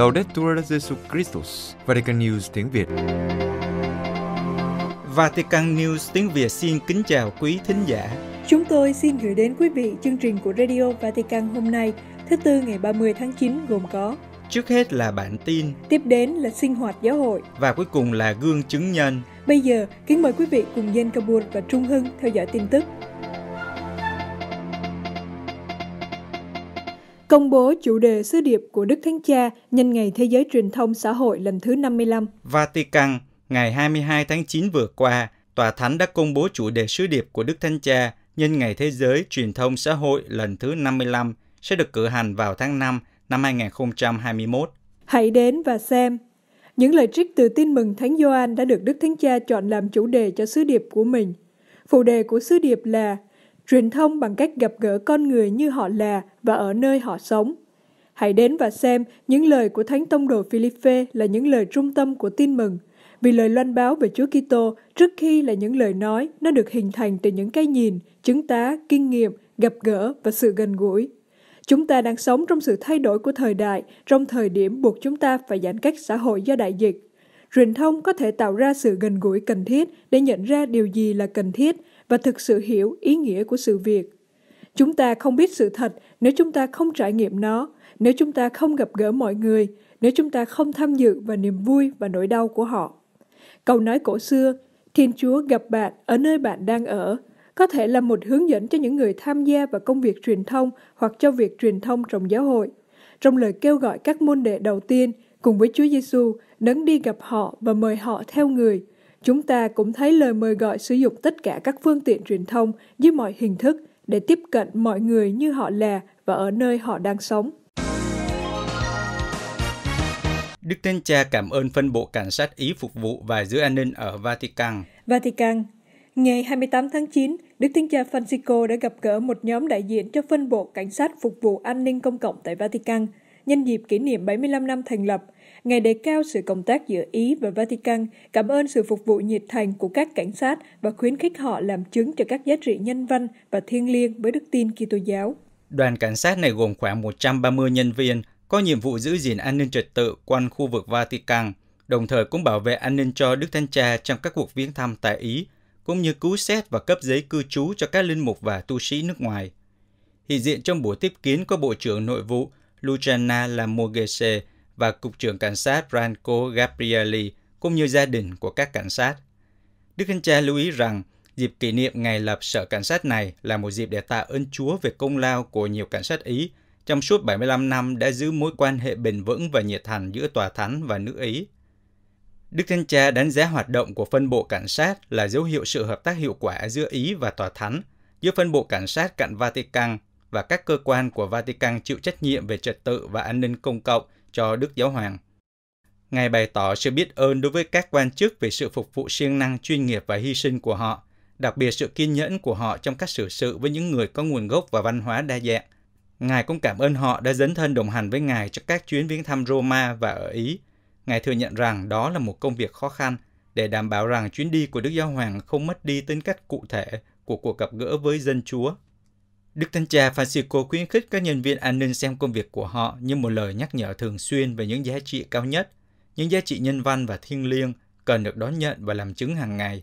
Laudetur Jesu Christus, Vatican News tiếng Việt. Vatican News tiếng Việt xin kính chào quý thính giả. Chúng tôi xin gửi đến quý vị chương trình của Radio Vatican hôm nay, thứ tư ngày 30 tháng 9 gồm có Trước hết là bản tin, tiếp đến là sinh hoạt giáo hội và cuối cùng là gương chứng nhân. Bây giờ, kính mời quý vị cùng Yen Kabur và Trung Hưng theo dõi tin tức. công bố chủ đề sứ điệp của Đức Thánh Cha nhân ngày Thế giới truyền thông xã hội lần thứ 55. Vatican, ngày 22 tháng 9 vừa qua, Tòa Thánh đã công bố chủ đề sứ điệp của Đức Thánh Cha nhân ngày Thế giới truyền thông xã hội lần thứ 55 sẽ được cử hành vào tháng 5 năm 2021. Hãy đến và xem. Những lời trích từ tin mừng Thánh Gioan đã được Đức Thánh Cha chọn làm chủ đề cho sứ điệp của mình. Phụ đề của sứ điệp là truyền thông bằng cách gặp gỡ con người như họ là và ở nơi họ sống. Hãy đến và xem những lời của Thánh Tông đồ Philippe là những lời trung tâm của tin mừng, vì lời loan báo về Chúa Kitô trước khi là những lời nói, nó được hình thành từ những cái nhìn, chứng tá, kinh nghiệm, gặp gỡ và sự gần gũi. Chúng ta đang sống trong sự thay đổi của thời đại, trong thời điểm buộc chúng ta phải giãn cách xã hội do đại dịch. Truyền thông có thể tạo ra sự gần gũi cần thiết để nhận ra điều gì là cần thiết và thực sự hiểu ý nghĩa của sự việc. Chúng ta không biết sự thật nếu chúng ta không trải nghiệm nó, nếu chúng ta không gặp gỡ mọi người, nếu chúng ta không tham dự vào niềm vui và nỗi đau của họ. Câu nói cổ xưa, Thiên Chúa gặp bạn ở nơi bạn đang ở, có thể là một hướng dẫn cho những người tham gia vào công việc truyền thông hoặc cho việc truyền thông trong giáo hội. Trong lời kêu gọi các môn đệ đầu tiên, cùng với Chúa Giêsu đấng đi gặp họ và mời họ theo người, chúng ta cũng thấy lời mời gọi sử dụng tất cả các phương tiện truyền thông dưới mọi hình thức để tiếp cận mọi người như họ là và ở nơi họ đang sống. Đức Thánh Cha cảm ơn phân bộ cảnh sát Ý phục vụ và giữ an ninh ở Vatican. Vatican Ngày 28 tháng 9, Đức Thánh Cha Francisco đã gặp gỡ một nhóm đại diện cho phân bộ cảnh sát phục vụ an ninh công cộng tại Vatican nhân dịp kỷ niệm 75 năm thành lập – Ngài đề cao sự công tác giữa Ý và Vatican, cảm ơn sự phục vụ nhiệt thành của các cảnh sát và khuyến khích họ làm chứng cho các giá trị nhân văn và thiêng liêng với đức tin Kitô giáo. Đoàn cảnh sát này gồm khoảng 130 nhân viên, có nhiệm vụ giữ gìn an ninh trật tự quanh khu vực Vatican, đồng thời cũng bảo vệ an ninh cho Đức Thánh Cha trong các cuộc viếng thăm tại Ý, cũng như cứu xét và cấp giấy cư trú cho các linh mục và tu sĩ nước ngoài. Hiện diện trong buổi tiếp kiến có Bộ trưởng Nội vụ Luciana Lamorghese, và Cục trưởng Cảnh sát Franco Gabrielli cũng như gia đình của các cảnh sát. Đức Thánh Cha lưu ý rằng dịp kỷ niệm ngày lập sở cảnh sát này là một dịp để tạ ơn Chúa về công lao của nhiều cảnh sát Ý trong suốt 75 năm đã giữ mối quan hệ bền vững và nhiệt thành giữa tòa thánh và nước Ý. Đức Thánh Cha đánh giá hoạt động của phân bộ cảnh sát là dấu hiệu sự hợp tác hiệu quả giữa Ý và tòa thánh, giữa phân bộ cảnh sát cạnh Vatican và các cơ quan của Vatican chịu trách nhiệm về trật tự và an ninh công cộng – cho Đức Giáo Hoàng. Ngài bày tỏ sự biết ơn đối với các quan chức về sự phục vụ siêng năng, chuyên nghiệp và hy sinh của họ, đặc biệt sự kiên nhẫn của họ trong cách xử sự với những người có nguồn gốc và văn hóa đa dạng. Ngài cũng cảm ơn họ đã dấn thân đồng hành với Ngài cho các chuyến viếng thăm Roma và ở Ý. Ngài thừa nhận rằng đó là một công việc khó khăn để đảm bảo rằng chuyến đi của Đức Giáo Hoàng không mất đi tính cách cụ thể của cuộc gặp gỡ với dân Chúa Đức Thánh Cha Francisco khuyến khích các nhân viên an ninh xem công việc của họ như một lời nhắc nhở thường xuyên về những giá trị cao nhất, những giá trị nhân văn và thiêng liêng cần được đón nhận và làm chứng hàng ngày.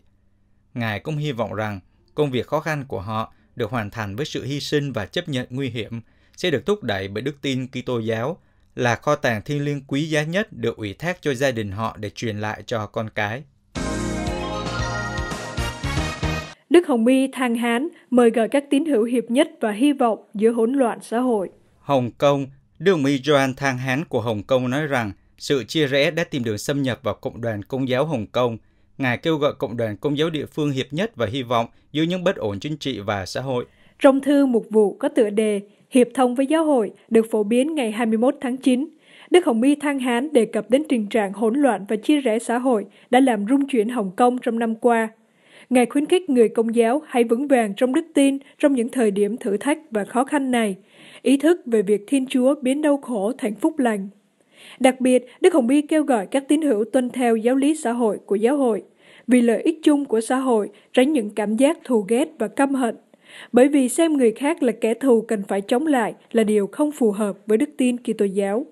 Ngài cũng hy vọng rằng công việc khó khăn của họ được hoàn thành với sự hy sinh và chấp nhận nguy hiểm sẽ được thúc đẩy bởi đức tin Kitô giáo là kho tàng thiêng liêng quý giá nhất được ủy thác cho gia đình họ để truyền lại cho con cái. Đức Hồng Y than hán mời gọi các tín hữu hiệp nhất và hy vọng giữa hỗn loạn xã hội. Hồng Kông, Đức Hồng Y Joan than hán của Hồng Kông nói rằng sự chia rẽ đã tìm đường xâm nhập vào cộng đoàn công giáo Hồng Kông. Ngài kêu gọi cộng đoàn công giáo địa phương hiệp nhất và hy vọng giữa những bất ổn chính trị và xã hội. Trong thư mục vụ có tựa đề Hiệp thông với giáo hội được phổ biến ngày 21 tháng 9, Đức Hồng Y Thang Hán đề cập đến tình trạng hỗn loạn và chia rẽ xã hội đã làm rung chuyển Hồng Kông trong năm qua. Ngài khuyến khích người công giáo hãy vững vàng trong đức tin trong những thời điểm thử thách và khó khăn này, ý thức về việc Thiên Chúa biến đau khổ thành phúc lành. Đặc biệt, Đức Hồng Y kêu gọi các tín hữu tuân theo giáo lý xã hội của giáo hội, vì lợi ích chung của xã hội, tránh những cảm giác thù ghét và căm hận. Bởi vì xem người khác là kẻ thù cần phải chống lại là điều không phù hợp với đức tin Kitô giáo.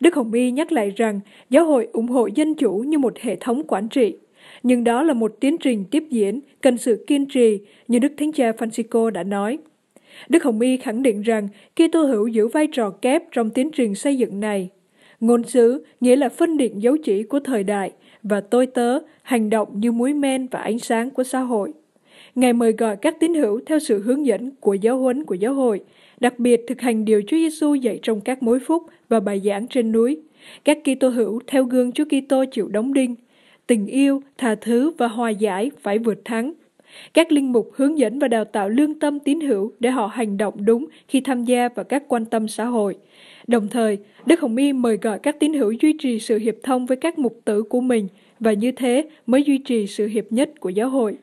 Đức Hồng Y nhắc lại rằng giáo hội ủng hộ dân chủ như một hệ thống quản trị nhưng đó là một tiến trình tiếp diễn cần sự kiên trì như Đức Thánh Cha Francisco đã nói. Đức Hồng Y khẳng định rằng Kitô hữu giữ vai trò kép trong tiến trình xây dựng này. Ngôn sứ nghĩa là phân định dấu chỉ của thời đại và tôi tớ hành động như muối men và ánh sáng của xã hội. Ngài mời gọi các tín hữu theo sự hướng dẫn của giáo huấn của giáo hội, đặc biệt thực hành điều Chúa Giêsu dạy trong các mối phúc và bài giảng trên núi. Các Kitô hữu theo gương Chúa Kitô chịu đóng đinh, tình yêu, tha thứ và hòa giải phải vượt thắng. Các linh mục hướng dẫn và đào tạo lương tâm tín hữu để họ hành động đúng khi tham gia vào các quan tâm xã hội. Đồng thời, Đức Hồng Y mời gọi các tín hữu duy trì sự hiệp thông với các mục tử của mình và như thế mới duy trì sự hiệp nhất của giáo hội.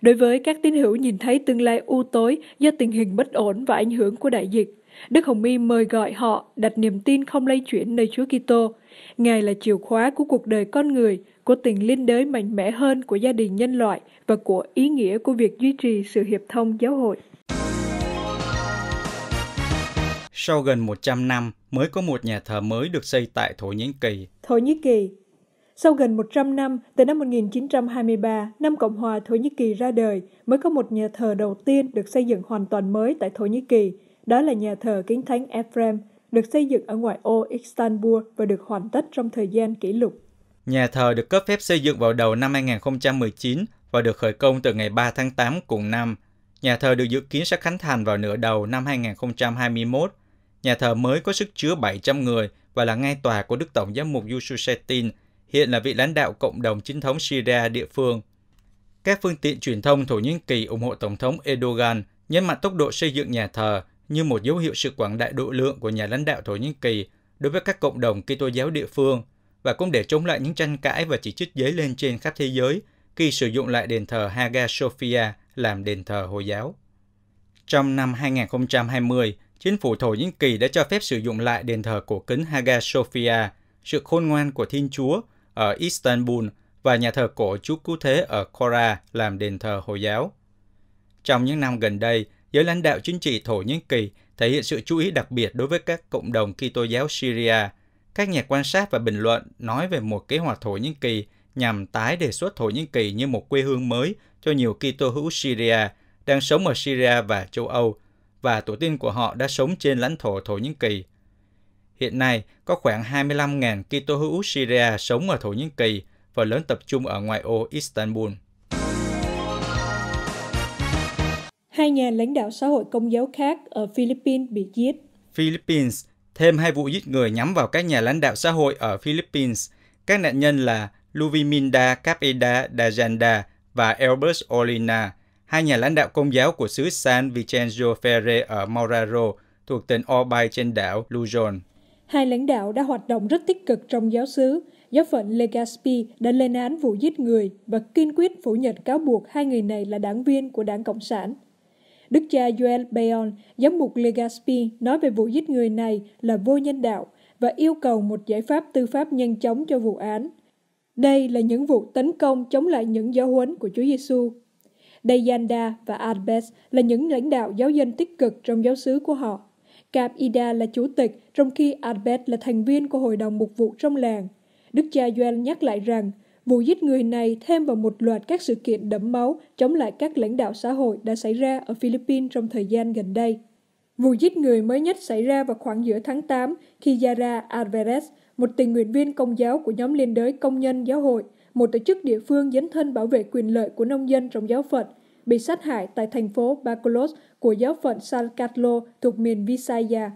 Đối với các tín hữu nhìn thấy tương lai u tối do tình hình bất ổn và ảnh hưởng của đại dịch, Đức Hồng Y mời gọi họ đặt niềm tin không lây chuyển nơi Chúa Kitô, Ngài là chìa khóa của cuộc đời con người, của tình liên đới mạnh mẽ hơn của gia đình nhân loại và của ý nghĩa của việc duy trì sự hiệp thông giáo hội. Sau gần 100 năm mới có một nhà thờ mới được xây tại Thổ Nhĩ Kỳ. Thổ Nhĩ Kỳ sau gần 100 năm, từ năm 1923, năm Cộng hòa Thổ Nhĩ Kỳ ra đời, mới có một nhà thờ đầu tiên được xây dựng hoàn toàn mới tại Thổ Nhĩ Kỳ. Đó là nhà thờ Kính Thánh Ephraim được xây dựng ở ngoại ô Istanbul và được hoàn tất trong thời gian kỷ lục. Nhà thờ được cấp phép xây dựng vào đầu năm 2019 và được khởi công từ ngày 3 tháng 8 cùng năm. Nhà thờ được dự kiến sẽ khánh thành vào nửa đầu năm 2021. Nhà thờ mới có sức chứa 700 người và là ngay tòa của Đức Tổng giám mục Yusuf Yusufsetin, hiện là vị lãnh đạo cộng đồng chính thống Syria địa phương. Các phương tiện truyền thông Thổ Nhĩ Kỳ ủng hộ Tổng thống Erdogan, nhấn mạnh tốc độ xây dựng nhà thờ như một dấu hiệu sự quảng đại độ lượng của nhà lãnh đạo Thổ Nhĩ Kỳ đối với các cộng đồng Kitô giáo địa phương và cũng để chống lại những tranh cãi và chỉ trích dấy lên trên khắp thế giới khi sử dụng lại đền thờ Hagia Sophia làm đền thờ Hồi giáo. Trong năm 2020, chính phủ Thổ Nhĩ Kỳ đã cho phép sử dụng lại đền thờ cổ kính Hagia Sophia, sự khôn ngoan của Thiên Chúa ở Istanbul và nhà thờ cổ Chúa Cứu Thế ở Kora làm đền thờ Hồi giáo. Trong những năm gần đây, giới lãnh đạo chính trị Thổ Nhĩ Kỳ thể hiện sự chú ý đặc biệt đối với các cộng đồng Kitô giáo Syria. Các nhà quan sát và bình luận nói về một kế hoạch Thổ Nhĩ Kỳ nhằm tái đề xuất Thổ Nhĩ Kỳ như một quê hương mới cho nhiều Kitô hữu Syria đang sống ở Syria và châu Âu và tổ tiên của họ đã sống trên lãnh thổ Thổ Nhĩ Kỳ. Hiện nay, có khoảng 25.000 Kitô hữu Syria sống ở Thổ Nhĩ Kỳ và lớn tập trung ở ngoại ô Istanbul. hai nhà lãnh đạo xã hội công giáo khác ở Philippines bị giết. Philippines, thêm hai vụ giết người nhắm vào các nhà lãnh đạo xã hội ở Philippines. Các nạn nhân là Luviminda Capeda Dajanda và Elbert Olina, hai nhà lãnh đạo công giáo của xứ San Vicencio Ferre ở Mauraro, thuộc tỉnh Orbay trên đảo Luzon. Hai lãnh đạo đã hoạt động rất tích cực trong giáo xứ. Giáo phận Legaspi đã lên án vụ giết người và kiên quyết phủ nhận cáo buộc hai người này là đảng viên của đảng Cộng sản. Đức cha Joel Bayon, giám mục Legaspi nói về vụ giết người này là vô nhân đạo và yêu cầu một giải pháp tư pháp nhanh chóng cho vụ án. Đây là những vụ tấn công chống lại những giáo huấn của Chúa Giêsu. Dayanda và Albert là những lãnh đạo giáo dân tích cực trong giáo xứ của họ. Cap Ida là chủ tịch, trong khi Albert là thành viên của hội đồng mục vụ trong làng. Đức cha Joel nhắc lại rằng Vụ giết người này thêm vào một loạt các sự kiện đẫm máu chống lại các lãnh đạo xã hội đã xảy ra ở Philippines trong thời gian gần đây. Vụ giết người mới nhất xảy ra vào khoảng giữa tháng 8 khi Yara Alvarez, một tình nguyện viên công giáo của nhóm liên đới công nhân giáo hội, một tổ chức địa phương dấn thân bảo vệ quyền lợi của nông dân trong giáo phận, bị sát hại tại thành phố Bacolod của giáo phận San Carlo thuộc miền Visaya.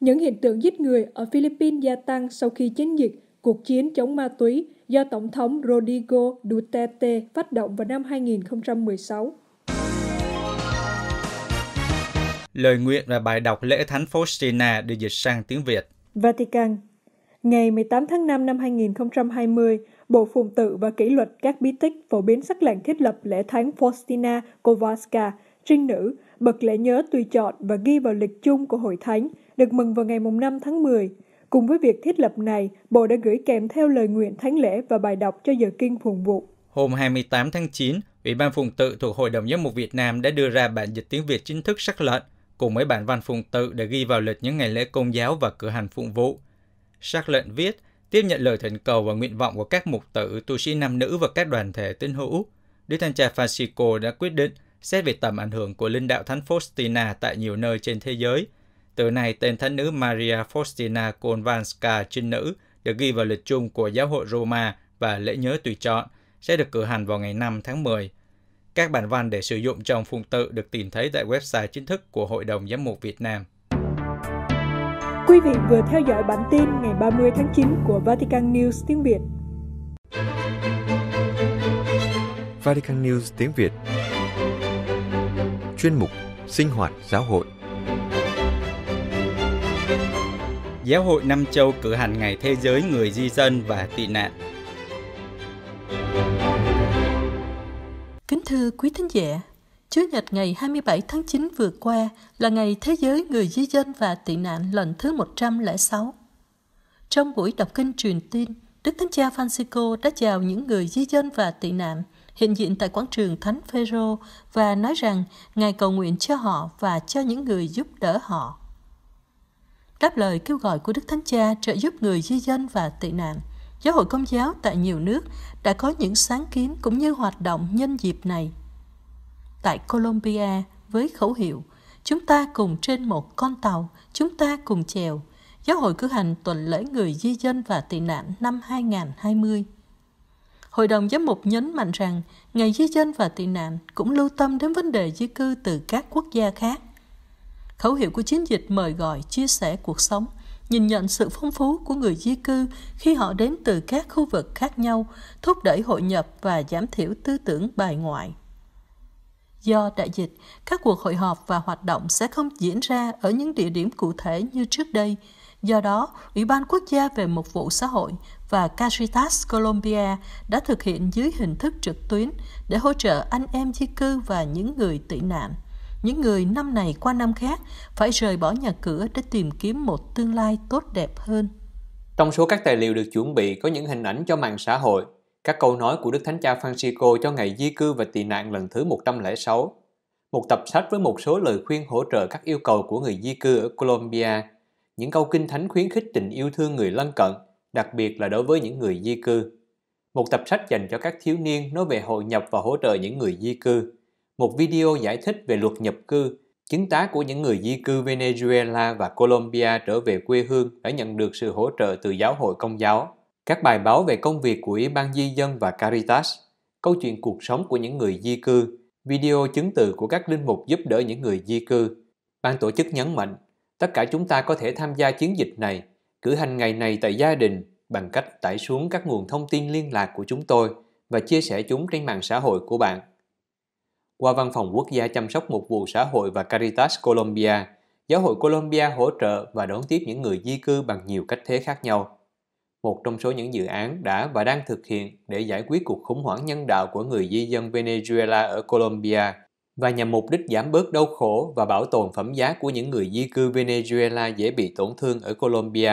Những hiện tượng giết người ở Philippines gia tăng sau khi chiến dịch, cuộc chiến chống ma túy, do Tổng thống Rodrigo Duterte phát động vào năm 2016. Lời nguyện và bài đọc lễ thánh Faustina được dịch sang tiếng Việt. Vatican Ngày 18 tháng 5 năm 2020, Bộ Phụng tự và Kỷ luật các bí tích phổ biến sắc lệnh thiết lập lễ thánh Faustina Kowalska, trinh nữ, bậc lễ nhớ tùy chọn và ghi vào lịch chung của Hội Thánh, được mừng vào ngày 5 tháng 10. Cùng với việc thiết lập này, Bộ đã gửi kèm theo lời nguyện thánh lễ và bài đọc cho giờ kinh phụng vụ. Hôm 28 tháng 9, Ủy ban Phụng tự thuộc Hội đồng Giám mục Việt Nam đã đưa ra bản dịch tiếng Việt chính thức sắc lệnh cùng với bản văn phụng tự để ghi vào lịch những ngày lễ công giáo và cử hành phụng vụ. Sắc lệnh viết, tiếp nhận lời thỉnh cầu và nguyện vọng của các mục tử, tu sĩ nam nữ và các đoàn thể tín hữu. Đức Thanh cha Francisco đã quyết định xét về tầm ảnh hưởng của linh đạo Thánh Faustina tại nhiều nơi trên thế giới – từ nay, tên thánh nữ Maria Faustina Kowalska trinh nữ được ghi vào lịch chung của giáo hội Roma và lễ nhớ tùy chọn sẽ được cử hành vào ngày 5 tháng 10. Các bản văn để sử dụng trong phụng tự được tìm thấy tại website chính thức của Hội đồng Giám mục Việt Nam. Quý vị vừa theo dõi bản tin ngày 30 tháng 9 của Vatican News tiếng Việt. Vatican News tiếng Việt Chuyên mục Sinh hoạt giáo hội Giáo hội Nam Châu cử hành Ngày Thế giới Người Di dân và Tị nạn. Kính thưa quý thính giả, Chủ nhật ngày 27 tháng 9 vừa qua là Ngày Thế giới Người Di dân và Tị nạn lần thứ 106. Trong buổi đọc kinh truyền tin, Đức Thánh Cha Francisco đã chào những người di dân và tị nạn hiện diện tại quảng trường Thánh Phaero và nói rằng Ngài cầu nguyện cho họ và cho những người giúp đỡ họ. Đáp lời kêu gọi của Đức Thánh Cha trợ giúp người di dân và tị nạn, Giáo hội Công giáo tại nhiều nước đã có những sáng kiến cũng như hoạt động nhân dịp này. Tại Colombia, với khẩu hiệu Chúng ta cùng trên một con tàu, chúng ta cùng chèo, Giáo hội cử hành tuần lễ người di dân và tị nạn năm 2020. Hội đồng giám mục nhấn mạnh rằng ngày di dân và tị nạn cũng lưu tâm đến vấn đề di cư từ các quốc gia khác. Khẩu hiệu của chiến dịch mời gọi chia sẻ cuộc sống, nhìn nhận sự phong phú của người di cư khi họ đến từ các khu vực khác nhau, thúc đẩy hội nhập và giảm thiểu tư tưởng bài ngoại. Do đại dịch, các cuộc hội họp và hoạt động sẽ không diễn ra ở những địa điểm cụ thể như trước đây. Do đó, Ủy ban Quốc gia về Mục vụ Xã hội và Caritas Colombia đã thực hiện dưới hình thức trực tuyến để hỗ trợ anh em di cư và những người tị nạn những người năm này qua năm khác phải rời bỏ nhà cửa để tìm kiếm một tương lai tốt đẹp hơn. Trong số các tài liệu được chuẩn bị có những hình ảnh cho mạng xã hội, các câu nói của Đức Thánh Cha Francisco cho ngày di cư và tị nạn lần thứ 106, một tập sách với một số lời khuyên hỗ trợ các yêu cầu của người di cư ở Colombia, những câu kinh thánh khuyến khích tình yêu thương người lân cận, đặc biệt là đối với những người di cư. Một tập sách dành cho các thiếu niên nói về hội nhập và hỗ trợ những người di cư một video giải thích về luật nhập cư, chứng tá của những người di cư Venezuela và Colombia trở về quê hương đã nhận được sự hỗ trợ từ giáo hội công giáo. Các bài báo về công việc của Ủy ban Di dân và Caritas, câu chuyện cuộc sống của những người di cư, video chứng từ của các linh mục giúp đỡ những người di cư. Ban tổ chức nhấn mạnh, tất cả chúng ta có thể tham gia chiến dịch này, cử hành ngày này tại gia đình bằng cách tải xuống các nguồn thông tin liên lạc của chúng tôi và chia sẻ chúng trên mạng xã hội của bạn. Qua Văn phòng Quốc gia chăm sóc mục vụ xã hội và Caritas Colombia, Giáo hội Colombia hỗ trợ và đón tiếp những người di cư bằng nhiều cách thế khác nhau. Một trong số những dự án đã và đang thực hiện để giải quyết cuộc khủng hoảng nhân đạo của người di dân Venezuela ở Colombia và nhằm mục đích giảm bớt đau khổ và bảo tồn phẩm giá của những người di cư Venezuela dễ bị tổn thương ở Colombia.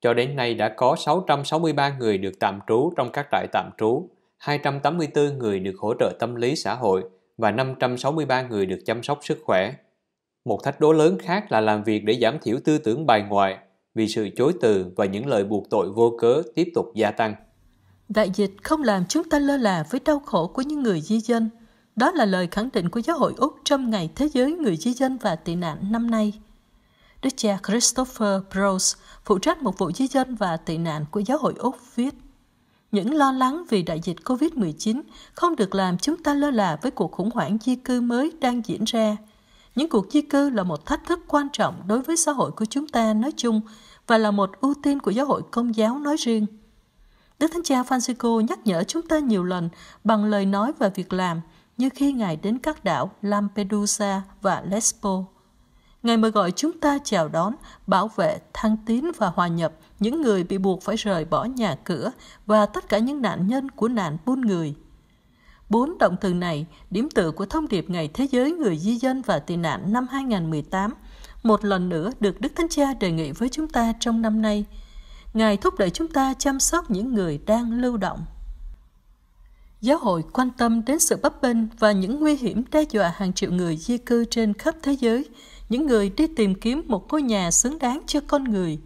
Cho đến nay đã có 663 người được tạm trú trong các trại tạm trú, 284 người được hỗ trợ tâm lý xã hội và 563 người được chăm sóc sức khỏe. Một thách đố lớn khác là làm việc để giảm thiểu tư tưởng bài ngoại vì sự chối từ và những lời buộc tội vô cớ tiếp tục gia tăng. Đại dịch không làm chúng ta lơ là với đau khổ của những người di dân. Đó là lời khẳng định của Giáo hội Úc trong Ngày Thế giới Người Di dân và Tị nạn năm nay. Đức cha Christopher Bros, phụ trách một vụ di dân và tị nạn của Giáo hội Úc, viết những lo lắng vì đại dịch COVID-19 không được làm chúng ta lơ là với cuộc khủng hoảng di cư mới đang diễn ra. Những cuộc di cư là một thách thức quan trọng đối với xã hội của chúng ta nói chung và là một ưu tiên của giáo hội công giáo nói riêng. Đức Thánh Cha Francisco nhắc nhở chúng ta nhiều lần bằng lời nói và việc làm như khi Ngài đến các đảo Lampedusa và Lesbos. Ngài mời gọi chúng ta chào đón, bảo vệ, thăng tiến và hòa nhập những người bị buộc phải rời bỏ nhà cửa và tất cả những nạn nhân của nạn buôn người. Bốn động từ này, điểm tựa của thông điệp Ngày Thế giới Người Di dân và Tị nạn năm 2018, một lần nữa được Đức Thánh Cha đề nghị với chúng ta trong năm nay. Ngài thúc đẩy chúng ta chăm sóc những người đang lưu động. Giáo hội quan tâm đến sự bấp bênh và những nguy hiểm đe dọa hàng triệu người di cư trên khắp thế giới – những người đi tìm kiếm một ngôi nhà xứng đáng cho con người.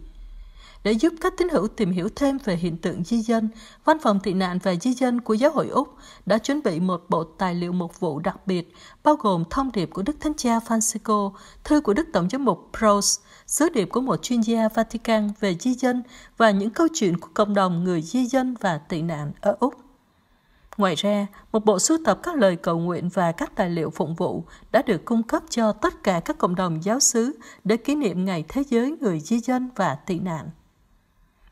Để giúp các tín hữu tìm hiểu thêm về hiện tượng di dân, Văn phòng tị nạn và di dân của Giáo hội Úc đã chuẩn bị một bộ tài liệu mục vụ đặc biệt, bao gồm thông điệp của Đức Thánh Cha Francisco, thư của Đức Tổng giám mục pros sứ điệp của một chuyên gia Vatican về di dân và những câu chuyện của cộng đồng người di dân và tị nạn ở Úc. Ngoài ra, một bộ sưu tập các lời cầu nguyện và các tài liệu phụng vụ đã được cung cấp cho tất cả các cộng đồng giáo xứ để kỷ niệm Ngày Thế giới Người Di dân và Tị nạn.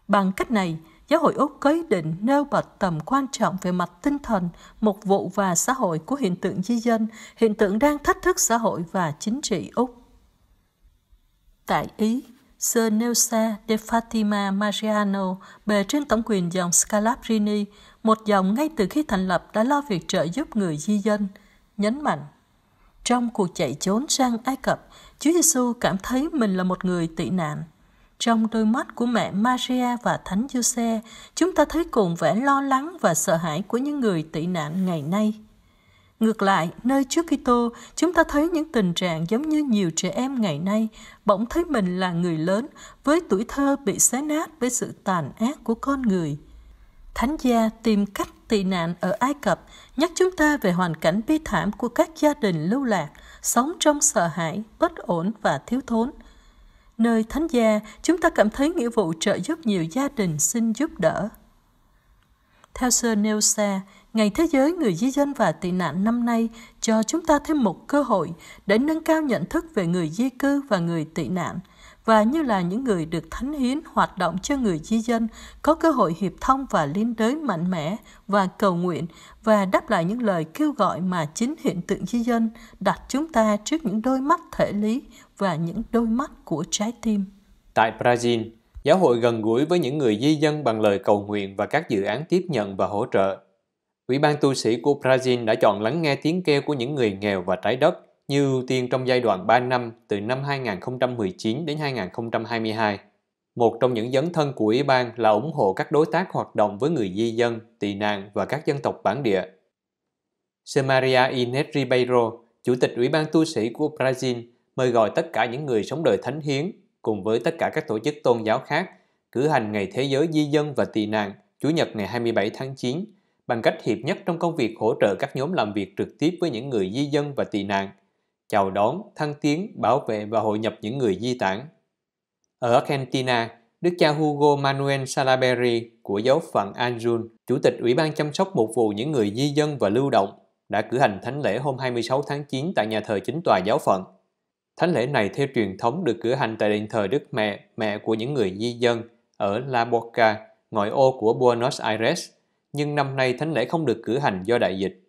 Bằng cách này, Giáo hội Úc có ý định nêu bật tầm quan trọng về mặt tinh thần, mục vụ và xã hội của hiện tượng di dân, hiện tượng đang thách thức xã hội và chính trị Úc. Tại Ý, Sir Neusa de Fatima Mariano bề trên tổng quyền dòng Scalabrini một dòng ngay từ khi thành lập đã lo việc trợ giúp người di dân, nhấn mạnh. Trong cuộc chạy trốn sang Ai Cập, Chúa Giêsu cảm thấy mình là một người tị nạn. Trong đôi mắt của mẹ Maria và Thánh Giuse, chúng ta thấy cùng vẻ lo lắng và sợ hãi của những người tị nạn ngày nay. Ngược lại, nơi trước Kitô, chúng ta thấy những tình trạng giống như nhiều trẻ em ngày nay bỗng thấy mình là người lớn với tuổi thơ bị xé nát với sự tàn ác của con người – Thánh gia tìm cách tị nạn ở Ai Cập nhắc chúng ta về hoàn cảnh bi thảm của các gia đình lưu lạc, sống trong sợ hãi, bất ổn và thiếu thốn. Nơi thánh gia, chúng ta cảm thấy nghĩa vụ trợ giúp nhiều gia đình xin giúp đỡ. Theo Sir Neil Sa, Ngày Thế giới Người Di dân và Tị nạn năm nay cho chúng ta thêm một cơ hội để nâng cao nhận thức về người di cư và người tị nạn – và như là những người được thánh hiến hoạt động cho người di dân có cơ hội hiệp thông và liên đới mạnh mẽ và cầu nguyện và đáp lại những lời kêu gọi mà chính hiện tượng di dân đặt chúng ta trước những đôi mắt thể lý và những đôi mắt của trái tim. Tại Brazil, giáo hội gần gũi với những người di dân bằng lời cầu nguyện và các dự án tiếp nhận và hỗ trợ. Ủy ban tu sĩ của Brazil đã chọn lắng nghe tiếng kêu của những người nghèo và trái đất như ưu tiên trong giai đoạn 3 năm từ năm 2019 đến 2022. Một trong những dấn thân của Ủy ban là ủng hộ các đối tác hoạt động với người di dân, tị nạn và các dân tộc bản địa. Semaria Inés Ribeiro, Chủ tịch Ủy ban tu sĩ của Brazil, mời gọi tất cả những người sống đời thánh hiến cùng với tất cả các tổ chức tôn giáo khác cử hành Ngày Thế giới Di dân và Tị nạn Chủ nhật ngày 27 tháng 9 bằng cách hiệp nhất trong công việc hỗ trợ các nhóm làm việc trực tiếp với những người di dân và tị nạn chào đón, thăng tiến, bảo vệ và hội nhập những người di tản. Ở Argentina, Đức cha Hugo Manuel Salaberry của giáo phận Anjun, Chủ tịch Ủy ban chăm sóc một vụ những người di dân và lưu động, đã cử hành thánh lễ hôm 26 tháng 9 tại nhà thờ chính tòa giáo phận. Thánh lễ này theo truyền thống được cử hành tại đền thờ Đức Mẹ, mẹ của những người di dân, ở La Boca, ngoại ô của Buenos Aires, nhưng năm nay thánh lễ không được cử hành do đại dịch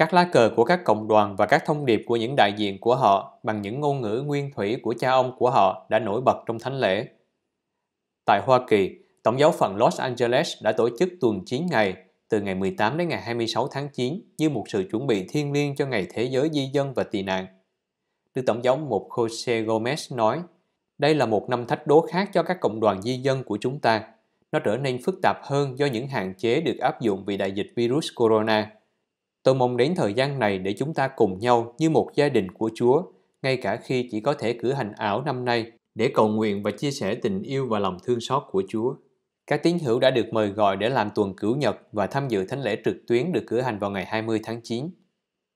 các lá cờ của các cộng đoàn và các thông điệp của những đại diện của họ bằng những ngôn ngữ nguyên thủy của cha ông của họ đã nổi bật trong thánh lễ. Tại Hoa Kỳ, Tổng giáo phận Los Angeles đã tổ chức tuần 9 ngày từ ngày 18 đến ngày 26 tháng 9 như một sự chuẩn bị thiêng liêng cho ngày thế giới di dân và tị nạn. Đức Tổng giáo mục Jose Gomez nói, đây là một năm thách đố khác cho các cộng đoàn di dân của chúng ta. Nó trở nên phức tạp hơn do những hạn chế được áp dụng vì đại dịch virus corona Tôi mong đến thời gian này để chúng ta cùng nhau như một gia đình của Chúa, ngay cả khi chỉ có thể cử hành ảo năm nay, để cầu nguyện và chia sẻ tình yêu và lòng thương xót của Chúa. Các tín hữu đã được mời gọi để làm tuần cửu nhật và tham dự thánh lễ trực tuyến được cử hành vào ngày 20 tháng 9.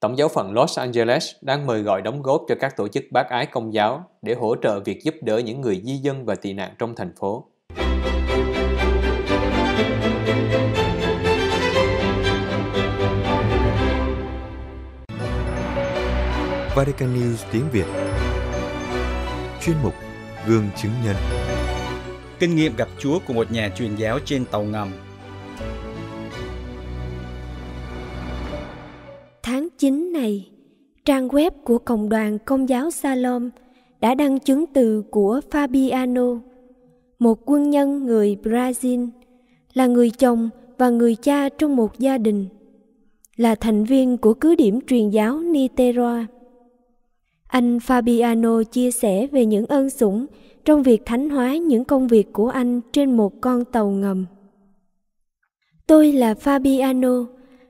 Tổng giáo phận Los Angeles đang mời gọi đóng góp cho các tổ chức bác ái công giáo để hỗ trợ việc giúp đỡ những người di dân và tị nạn trong thành phố. Vatican News tiếng Việt Chuyên mục Gương chứng nhân Kinh nghiệm gặp Chúa của một nhà truyền giáo trên tàu ngầm Tháng 9 này, trang web của Cộng đoàn Công giáo Salom đã đăng chứng từ của Fabiano, một quân nhân người Brazil, là người chồng và người cha trong một gia đình, là thành viên của cứ điểm truyền giáo Niterói anh Fabiano chia sẻ về những ân sủng trong việc thánh hóa những công việc của anh trên một con tàu ngầm. Tôi là Fabiano,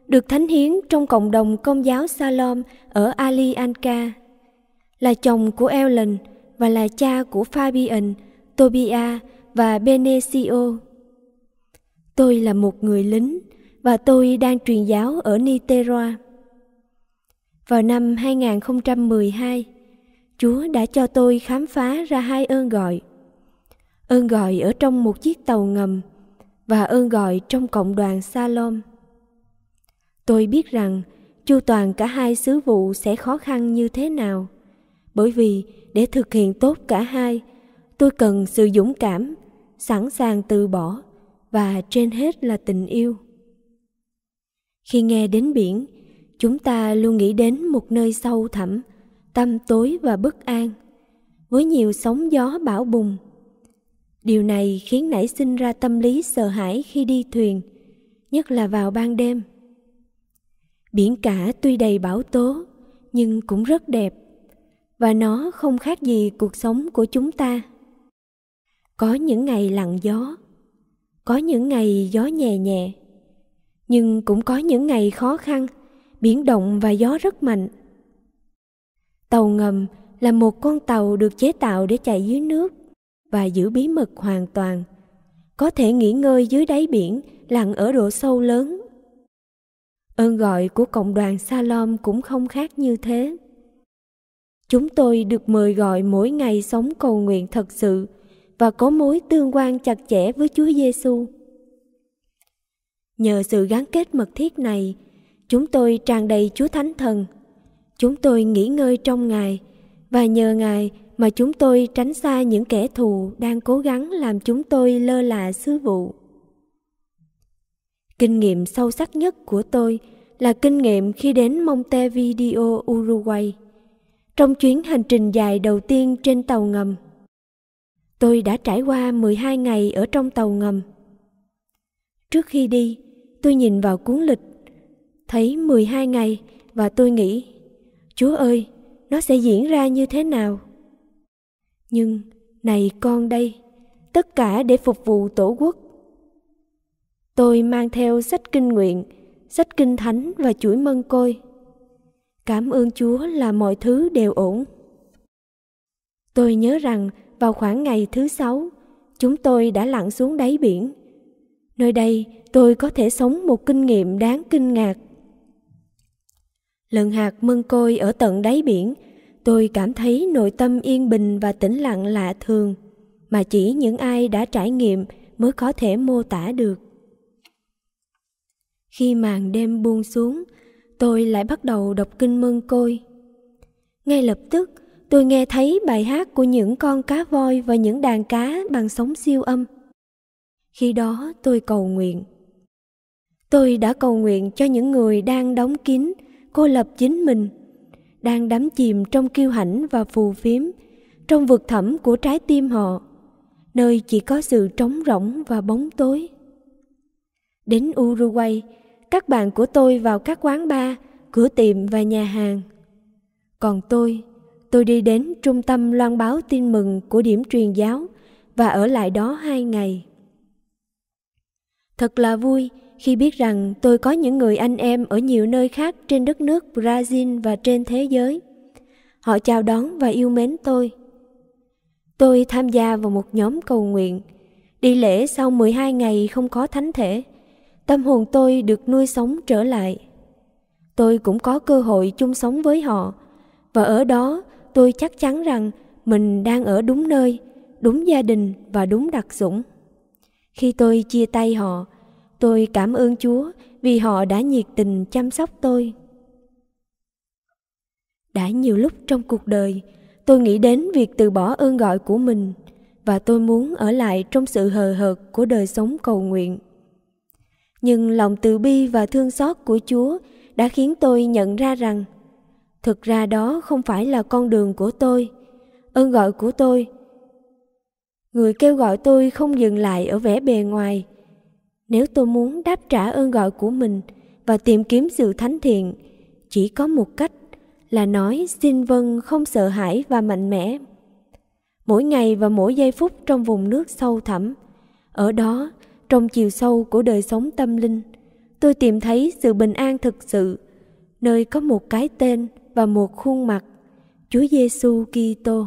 được thánh hiến trong cộng đồng công giáo Salom ở Alianca. Là chồng của Ellen và là cha của Fabian, Tobia và Benecio. Tôi là một người lính và tôi đang truyền giáo ở Niteroa. Vào năm 2012, Chúa đã cho tôi khám phá ra hai ơn gọi. Ơn gọi ở trong một chiếc tàu ngầm và ơn gọi trong cộng đoàn Salom. Tôi biết rằng chu toàn cả hai sứ vụ sẽ khó khăn như thế nào, bởi vì để thực hiện tốt cả hai, tôi cần sự dũng cảm, sẵn sàng từ bỏ và trên hết là tình yêu. Khi nghe đến biển, chúng ta luôn nghĩ đến một nơi sâu thẳm, tâm tối và bất an với nhiều sóng gió bão bùng điều này khiến nảy sinh ra tâm lý sợ hãi khi đi thuyền nhất là vào ban đêm biển cả tuy đầy bão tố nhưng cũng rất đẹp và nó không khác gì cuộc sống của chúng ta có những ngày lặng gió có những ngày gió nhẹ nhẹ nhưng cũng có những ngày khó khăn biển động và gió rất mạnh Tàu ngầm là một con tàu được chế tạo để chạy dưới nước và giữ bí mật hoàn toàn. Có thể nghỉ ngơi dưới đáy biển lặn ở độ sâu lớn. Ơn gọi của cộng đoàn Salom cũng không khác như thế. Chúng tôi được mời gọi mỗi ngày sống cầu nguyện thật sự và có mối tương quan chặt chẽ với Chúa Giêsu. Nhờ sự gắn kết mật thiết này, chúng tôi tràn đầy Chúa Thánh Thần – chúng tôi nghỉ ngơi trong ngài và nhờ ngài mà chúng tôi tránh xa những kẻ thù đang cố gắng làm chúng tôi lơ là sứ vụ kinh nghiệm sâu sắc nhất của tôi là kinh nghiệm khi đến montevideo uruguay trong chuyến hành trình dài đầu tiên trên tàu ngầm tôi đã trải qua 12 ngày ở trong tàu ngầm. Trước khi đi, tôi nhìn vào cuốn lịch, thấy 12 ngày và tôi nghĩ chúa ơi nó sẽ diễn ra như thế nào nhưng này con đây tất cả để phục vụ tổ quốc tôi mang theo sách kinh nguyện sách kinh thánh và chuỗi mân côi cảm ơn chúa là mọi thứ đều ổn tôi nhớ rằng vào khoảng ngày thứ sáu chúng tôi đã lặn xuống đáy biển nơi đây tôi có thể sống một kinh nghiệm đáng kinh ngạc lần hạt mân côi ở tận đáy biển tôi cảm thấy nội tâm yên bình và tĩnh lặng lạ thường mà chỉ những ai đã trải nghiệm mới có thể mô tả được khi màn đêm buông xuống tôi lại bắt đầu đọc kinh mân côi ngay lập tức tôi nghe thấy bài hát của những con cá voi và những đàn cá bằng sóng siêu âm khi đó tôi cầu nguyện tôi đã cầu nguyện cho những người đang đóng kín cô lập chính mình đang đắm chìm trong kiêu hãnh và phù phiếm trong vực thẳm của trái tim họ nơi chỉ có sự trống rỗng và bóng tối đến uruguay các bạn của tôi vào các quán bar cửa tiệm và nhà hàng còn tôi tôi đi đến trung tâm loan báo tin mừng của điểm truyền giáo và ở lại đó hai ngày thật là vui khi biết rằng tôi có những người anh em ở nhiều nơi khác trên đất nước Brazil và trên thế giới. Họ chào đón và yêu mến tôi. Tôi tham gia vào một nhóm cầu nguyện. Đi lễ sau 12 ngày không có thánh thể, tâm hồn tôi được nuôi sống trở lại. Tôi cũng có cơ hội chung sống với họ và ở đó tôi chắc chắn rằng mình đang ở đúng nơi, đúng gia đình và đúng đặc dụng. Khi tôi chia tay họ, Tôi cảm ơn Chúa vì họ đã nhiệt tình chăm sóc tôi. Đã nhiều lúc trong cuộc đời, tôi nghĩ đến việc từ bỏ ơn gọi của mình và tôi muốn ở lại trong sự hờ hợt của đời sống cầu nguyện. Nhưng lòng từ bi và thương xót của Chúa đã khiến tôi nhận ra rằng thực ra đó không phải là con đường của tôi, ơn gọi của tôi. Người kêu gọi tôi không dừng lại ở vẻ bề ngoài nếu tôi muốn đáp trả ơn gọi của mình và tìm kiếm sự thánh thiện chỉ có một cách là nói xin vâng không sợ hãi và mạnh mẽ mỗi ngày và mỗi giây phút trong vùng nước sâu thẳm ở đó trong chiều sâu của đời sống tâm linh tôi tìm thấy sự bình an thực sự nơi có một cái tên và một khuôn mặt chúa giêsu kitô